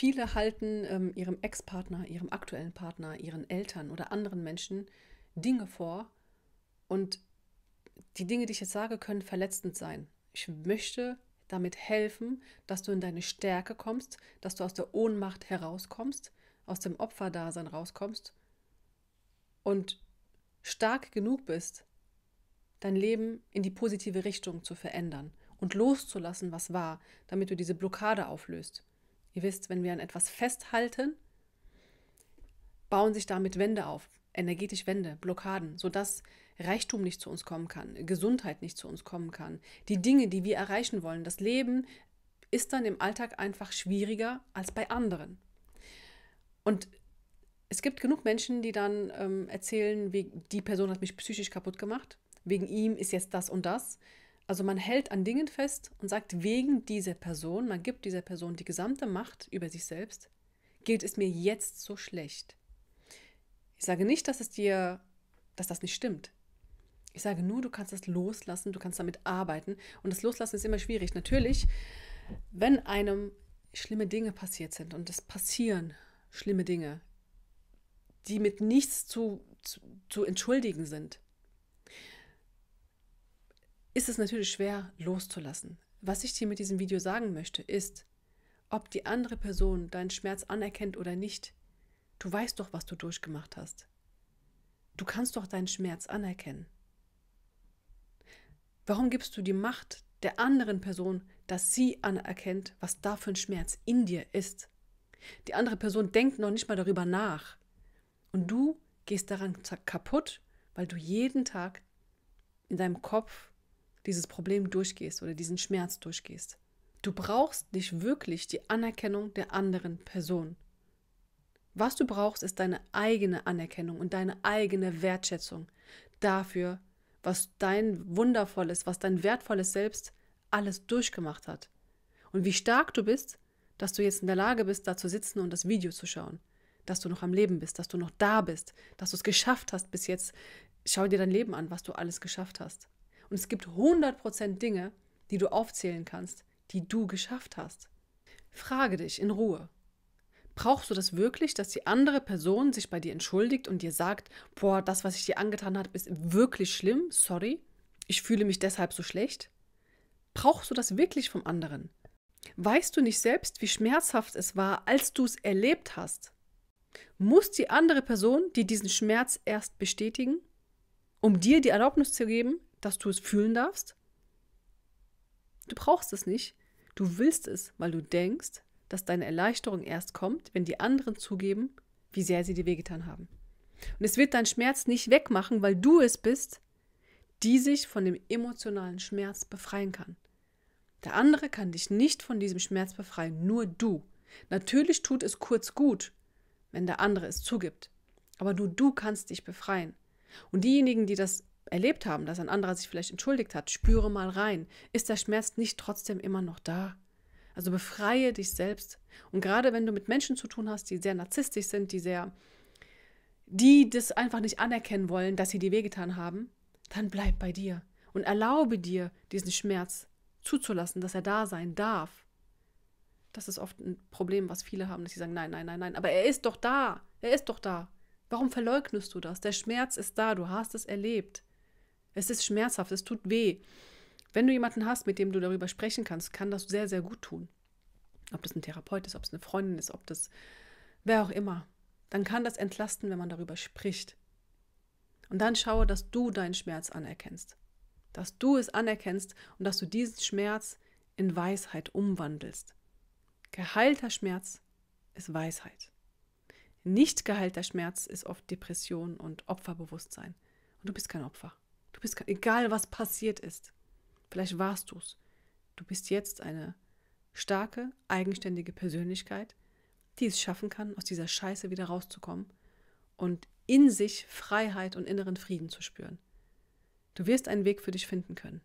Viele halten ähm, ihrem Ex-Partner, ihrem aktuellen Partner, ihren Eltern oder anderen Menschen Dinge vor und die Dinge, die ich jetzt sage, können verletzend sein. Ich möchte damit helfen, dass du in deine Stärke kommst, dass du aus der Ohnmacht herauskommst, aus dem Opferdasein rauskommst und stark genug bist, dein Leben in die positive Richtung zu verändern und loszulassen, was war, damit du diese Blockade auflöst. Ihr wisst, wenn wir an etwas festhalten, bauen sich damit Wände auf, energetisch Wände, Blockaden, sodass Reichtum nicht zu uns kommen kann, Gesundheit nicht zu uns kommen kann, die Dinge, die wir erreichen wollen, das Leben ist dann im Alltag einfach schwieriger als bei anderen. Und es gibt genug Menschen, die dann ähm, erzählen, wie, die Person hat mich psychisch kaputt gemacht, wegen ihm ist jetzt das und das. Also man hält an Dingen fest und sagt, wegen dieser Person, man gibt dieser Person die gesamte Macht über sich selbst, geht es mir jetzt so schlecht. Ich sage nicht, dass es dir, dass das nicht stimmt. Ich sage nur, du kannst das loslassen, du kannst damit arbeiten. Und das Loslassen ist immer schwierig. Natürlich, wenn einem schlimme Dinge passiert sind und es passieren schlimme Dinge, die mit nichts zu, zu, zu entschuldigen sind, ist es natürlich schwer loszulassen. Was ich dir mit diesem Video sagen möchte, ist, ob die andere Person deinen Schmerz anerkennt oder nicht, du weißt doch, was du durchgemacht hast. Du kannst doch deinen Schmerz anerkennen. Warum gibst du die Macht der anderen Person, dass sie anerkennt, was da für ein Schmerz in dir ist? Die andere Person denkt noch nicht mal darüber nach. Und du gehst daran kaputt, weil du jeden Tag in deinem Kopf dieses Problem durchgehst oder diesen Schmerz durchgehst. Du brauchst nicht wirklich die Anerkennung der anderen Person. Was du brauchst, ist deine eigene Anerkennung und deine eigene Wertschätzung dafür, was dein wundervolles, was dein wertvolles Selbst alles durchgemacht hat. Und wie stark du bist, dass du jetzt in der Lage bist, da zu sitzen und das Video zu schauen. Dass du noch am Leben bist, dass du noch da bist, dass du es geschafft hast bis jetzt. Schau dir dein Leben an, was du alles geschafft hast. Und es gibt 100% Dinge, die du aufzählen kannst, die du geschafft hast. Frage dich in Ruhe. Brauchst du das wirklich, dass die andere Person sich bei dir entschuldigt und dir sagt, boah, das, was ich dir angetan habe, ist wirklich schlimm, sorry, ich fühle mich deshalb so schlecht? Brauchst du das wirklich vom anderen? Weißt du nicht selbst, wie schmerzhaft es war, als du es erlebt hast? Muss die andere Person dir diesen Schmerz erst bestätigen, um dir die Erlaubnis zu geben, dass du es fühlen darfst? Du brauchst es nicht. Du willst es, weil du denkst, dass deine Erleichterung erst kommt, wenn die anderen zugeben, wie sehr sie dir wehgetan haben. Und es wird deinen Schmerz nicht wegmachen, weil du es bist, die sich von dem emotionalen Schmerz befreien kann. Der andere kann dich nicht von diesem Schmerz befreien, nur du. Natürlich tut es kurz gut, wenn der andere es zugibt, aber nur du kannst dich befreien. Und diejenigen, die das erlebt haben, dass ein anderer sich vielleicht entschuldigt hat. Spüre mal rein. Ist der Schmerz nicht trotzdem immer noch da? Also befreie dich selbst. Und gerade wenn du mit Menschen zu tun hast, die sehr narzisstisch sind, die sehr, die das einfach nicht anerkennen wollen, dass sie dir wehgetan haben, dann bleib bei dir und erlaube dir, diesen Schmerz zuzulassen, dass er da sein darf. Das ist oft ein Problem, was viele haben, dass sie sagen, nein, nein, nein, nein, aber er ist doch da, er ist doch da. Warum verleugnest du das? Der Schmerz ist da, du hast es erlebt. Es ist schmerzhaft, es tut weh. Wenn du jemanden hast, mit dem du darüber sprechen kannst, kann das sehr, sehr gut tun. Ob das ein Therapeut ist, ob es eine Freundin ist, ob das wer auch immer. Dann kann das entlasten, wenn man darüber spricht. Und dann schaue, dass du deinen Schmerz anerkennst. Dass du es anerkennst und dass du diesen Schmerz in Weisheit umwandelst. Geheilter Schmerz ist Weisheit. Nicht geheilter Schmerz ist oft Depression und Opferbewusstsein. Und du bist kein Opfer. Du bist egal, was passiert ist. Vielleicht warst du es. Du bist jetzt eine starke, eigenständige Persönlichkeit, die es schaffen kann, aus dieser Scheiße wieder rauszukommen und in sich Freiheit und inneren Frieden zu spüren. Du wirst einen Weg für dich finden können.